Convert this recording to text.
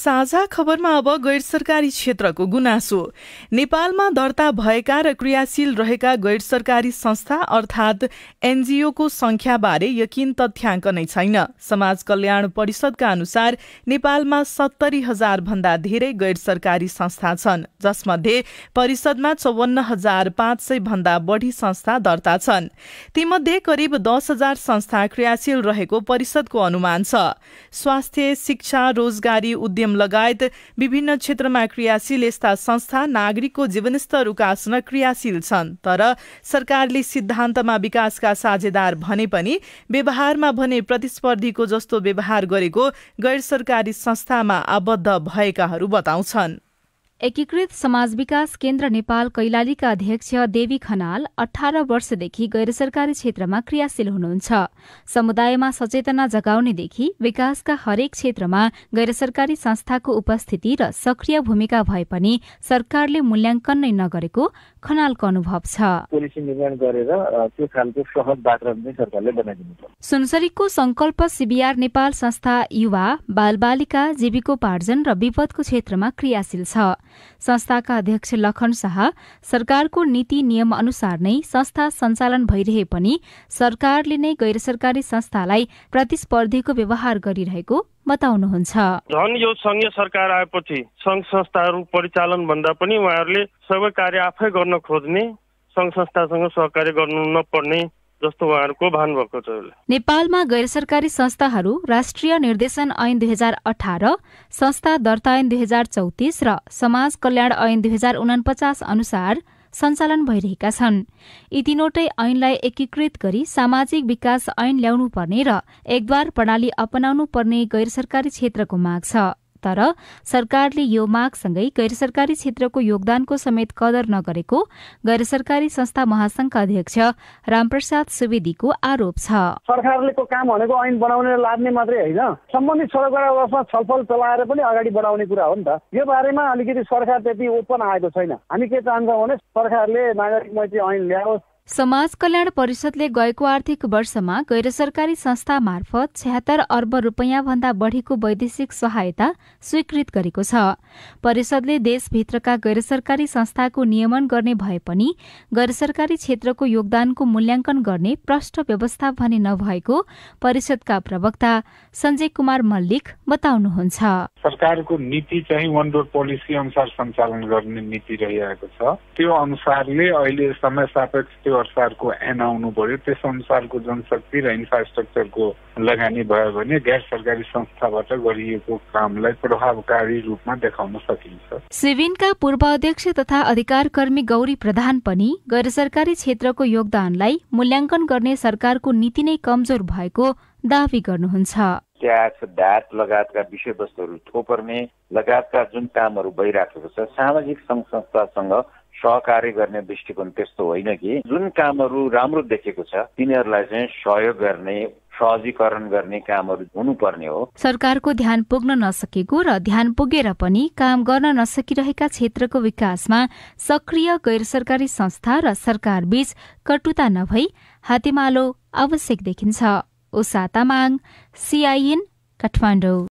साझा खबरमा अब गैर सरकारी क्षेत्रको गुनासो नेपालमा दर्ता भएका र क्रियाशील रहेका गैर सरकारी संस्था अर्थात् एनजिओको संख्याबारे यकिन तथ्याङ्क नै छैन समाज कल्याण परिषदका अनुसार नेपालमा सत्तरी हजार भन्दा धेरै गैर सरकारी संस्था छन् जसमध्ये परिषदमा चौवन्न हजार पाँच सय भन्दा बढी संस्था दर्ता छन् तीमध्ये करिब दस हजार संस्था क्रियाशील रहेको परिषदको अनुमान छ स्वास्थ्य शिक्षा रोजगारी उद्यम लगायत विभिन्न क्षेत्रमा क्रियाशील यस्ता संस्था नागरिकको जीवनस्तर उकास्न क्रियाशील छन् तर सरकारले सिद्धान्तमा विकासका साझेदार भने पनि व्यवहारमा भने प्रतिस्पर्धीको जस्तो व्यवहार गरेको गैर सरकारी संस्थामा आबद्ध भएकाहरू बताउँछन् एकीकृत समाज विकास केन्द्र नेपाल कैलालीका अध्यक्ष देवी खनाल अठार वर्षदेखि गैर सरकारी क्षेत्रमा क्रियाशील हुनुहुन्छ समुदायमा सचेतना जगाउनेदेखि विकासका हरेक क्षेत्रमा गैर सरकारी संस्थाको उपस्थिति र सक्रिय भूमिका भए पनि सरकारले मूल्याङ्कन नै नगरेको खनालको अनुभव छ सुनसरीको संकल्प सिबिआर नेपाल संस्था युवा बालबालिका जीविकोपार्जन र विपदको क्षेत्रमा क्रियाशील छ संस्थाका अध्यक्ष लखन शाह सरकारको नीति नियम अनुसार नै संस्था सञ्चालन भइरहे पनि सरकारले नै गैर सरकारी संस्थालाई प्रतिस्पर्धीको व्यवहार गरिरहेको बताउनुहुन्छ झन् यो संघीय सरकार आएपछि संघ संस्थाहरू परिचालन भन्दा पनि उहाँहरूले सबै कार्य आफै गर्न खोज्ने संघ संस्थासँग सहकार्य गर्नु नपर्ने जस्तो उहाँहरूको भान भएको छ नेपालमा गैर सरकारी संस्थाहरू राष्ट्रिय निर्देशन ऐन दुई हजार अठार संस्था दर्ता ऐन दुई हजार चौतिस र समाज कल्याण ऐन दुई हजार उनापचास अनुसार सञ्चालन भइरहेका छन् यी तीनवटै ऐनलाई एकीकृत गरी सामाजिक विकास ऐन ल्याउनुपर्ने र एकद्वार प्रणाली अपनाउनु पर्ने गैर सरकारी क्षेत्रको माग छ तर सरकारले यो मागसँगै गैर सरकारी क्षेत्रको योगदानको समेत कदर नगरेको गैर सरकारी संस्था महासंघका अध्यक्ष रामप्रसाद सुवेदीको आरोप छ सरकारले काम भनेको ऐन बनाउने लाग्ने मात्रै होइन सम्बन्धित सडकमा छलफल चलाएर पनि अगाडि बढाउने कुरा हो नि त यो बारेमा अलिकति सरकार त्यति ओपन आएको छैन हामी के चाहन्छौँ भने सरकारले नागरिक मैत्री ऐन ल्याओस् समाज कल्याण परिषदले गएको आर्थिक वर्षमा गैर सरकारी संस्था मार्फत छ्याहत्तर अर्ब रूपियाँ भन्दा बढ़ीको वैदेशिक सहायता स्वीकृत गरेको छ परिषदले देशभित्रका गैर सरकारी संस्थाको नियमन गर्ने भए पनि गैर सरकारी क्षेत्रको योगदानको मूल्याङ्कन गर्ने प्रष्ट व्यवस्था भने नभएको परिषदका प्रवक्ता सञ्जय कुमार मल्लिक बताउनुहुन्छ सरकारको नीति चाहिँ वन डोर पोलिसी अनुसार सञ्चालन गर्ने नीति रहिरहेको छ त्यो अनुसारले अहिले समय सापेक्ष अनुसारको एन आउनु पर्यो त्यस अनुसारको जनशक्ति र इन्फ्रास्ट्रक्चरको लगानी भयो भने गैर सरकारी संस्थाबाट गरिएको कामलाई प्रभावकारी रूपमा देखाउन सकिन्छ सिभिनका पूर्व अध्यक्ष तथा अधिकारकर्मी गौरी प्रधान पनि गैर सरकारी क्षेत्रको योगदानलाई मूल्याङ्कन गर्ने सरकारको नीति नै कमजोर भएको दावी गर्नुहुन्छ ट्याक्स भ्याट लगायतका विषयवस्तुहरू थोपर्ने लगायतका जुन कामहरू भइराखेको छ सामाजिक सङ्घ संस्थासँग सहकार्य गर्ने दृष्टिकोण त्यस्तो होइन कि जुन कामहरू राम्रो देखेको छ तिनीहरूलाई चाहिँ सहयोग गर्ने सहजीकरण गर्ने कामहरू हुनुपर्ने हो सरकारको ध्यान पुग्न नसकेको र ध्यान पुगेर पनि काम गर्न नसकिरहेका क्षेत्रको विकासमा सक्रिय गैर सरकारी संस्था र सरकार बीच कटुता नभई हातेमालो आवश्यक देखिन्छ ओसा तामाङ सिआइएन काठमाडौँ